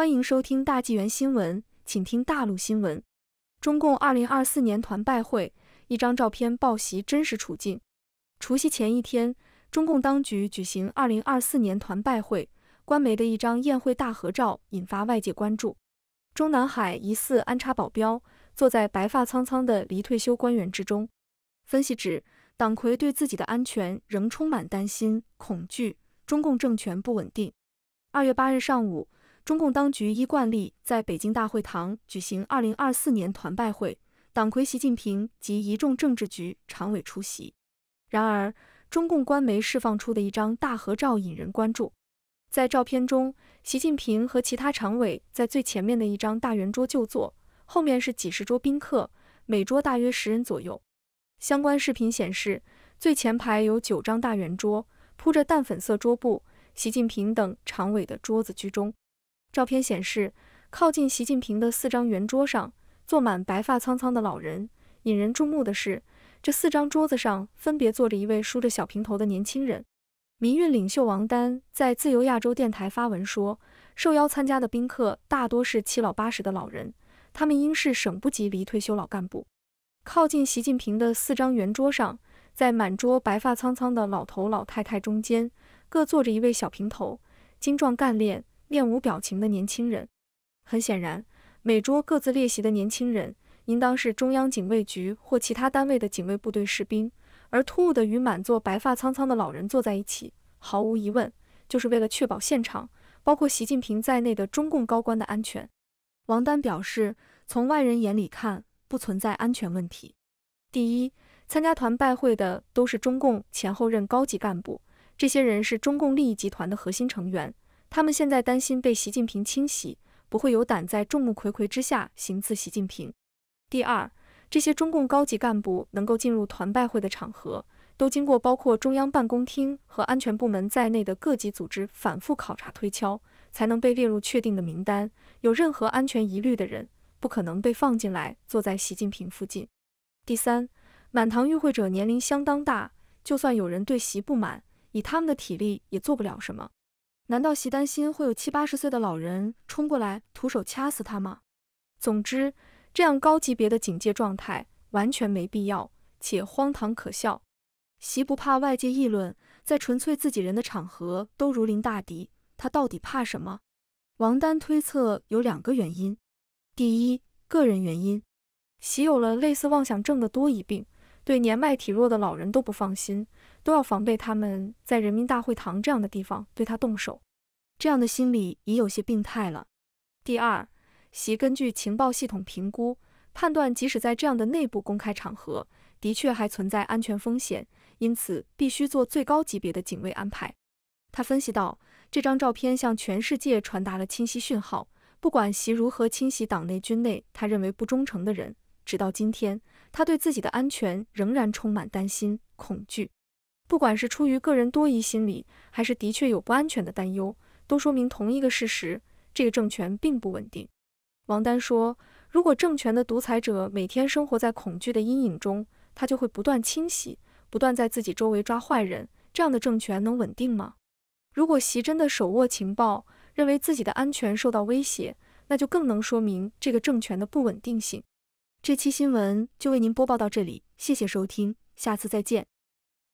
欢迎收听大纪元新闻，请听大陆新闻。中共二零二四年团拜会，一张照片报习真实处境。除夕前一天，中共当局举行二零二四年团拜会，官媒的一张宴会大合照引发外界关注。中南海疑似安插保镖，坐在白发苍苍的离退休官员之中。分析指，党魁对自己的安全仍充满担心、恐惧，中共政权不稳定。二月八日上午。中共当局依惯例在北京大会堂举行二零二四年团拜会，党魁习近平及一众政治局常委出席。然而，中共官媒释放出的一张大合照引人关注。在照片中，习近平和其他常委在最前面的一张大圆桌就坐，后面是几十桌宾客，每桌大约十人左右。相关视频显示，最前排有九张大圆桌，铺着淡粉色桌布，习近平等常委的桌子居中。照片显示，靠近习近平的四张圆桌上坐满白发苍苍的老人。引人注目的是，这四张桌子上分别坐着一位梳着小平头的年轻人。民运领袖王丹在自由亚洲电台发文说，受邀参加的宾客大多是七老八十的老人，他们应是省部级离退休老干部。靠近习近平的四张圆桌上，在满桌白发苍苍的老头老太太中间，各坐着一位小平头，精壮干练。面无表情的年轻人，很显然，每桌各自列席的年轻人应当是中央警卫局或其他单位的警卫部队士兵，而突兀的与满座白发苍苍的老人坐在一起，毫无疑问，就是为了确保现场包括习近平在内的中共高官的安全。王丹表示，从外人眼里看，不存在安全问题。第一，参加团拜会的都是中共前后任高级干部，这些人是中共利益集团的核心成员。他们现在担心被习近平清洗，不会有胆在众目睽睽之下行刺习近平。第二，这些中共高级干部能够进入团拜会的场合，都经过包括中央办公厅和安全部门在内的各级组织反复考察推敲，才能被列入确定的名单。有任何安全疑虑的人，不可能被放进来坐在习近平附近。第三，满堂与会者年龄相当大，就算有人对习不满，以他们的体力也做不了什么。难道习担心会有七八十岁的老人冲过来徒手掐死他吗？总之，这样高级别的警戒状态完全没必要，且荒唐可笑。习不怕外界议论，在纯粹自己人的场合都如临大敌，他到底怕什么？王丹推测有两个原因：第一，个人原因，习有了类似妄想症的多疑病。对年迈体弱的老人都不放心，都要防备他们在人民大会堂这样的地方对他动手，这样的心理已有些病态了。第二，习根据情报系统评估判断，即使在这样的内部公开场合，的确还存在安全风险，因此必须做最高级别的警卫安排。他分析到，这张照片向全世界传达了清晰讯号，不管习如何清洗党内军内，他认为不忠诚的人。直到今天，他对自己的安全仍然充满担心、恐惧。不管是出于个人多疑心理，还是的确有不安全的担忧，都说明同一个事实：这个政权并不稳定。王丹说，如果政权的独裁者每天生活在恐惧的阴影中，他就会不断清洗，不断在自己周围抓坏人，这样的政权能稳定吗？如果习真的手握情报，认为自己的安全受到威胁，那就更能说明这个政权的不稳定性。这期新闻就为您播报到这里，谢谢收听，下次再见。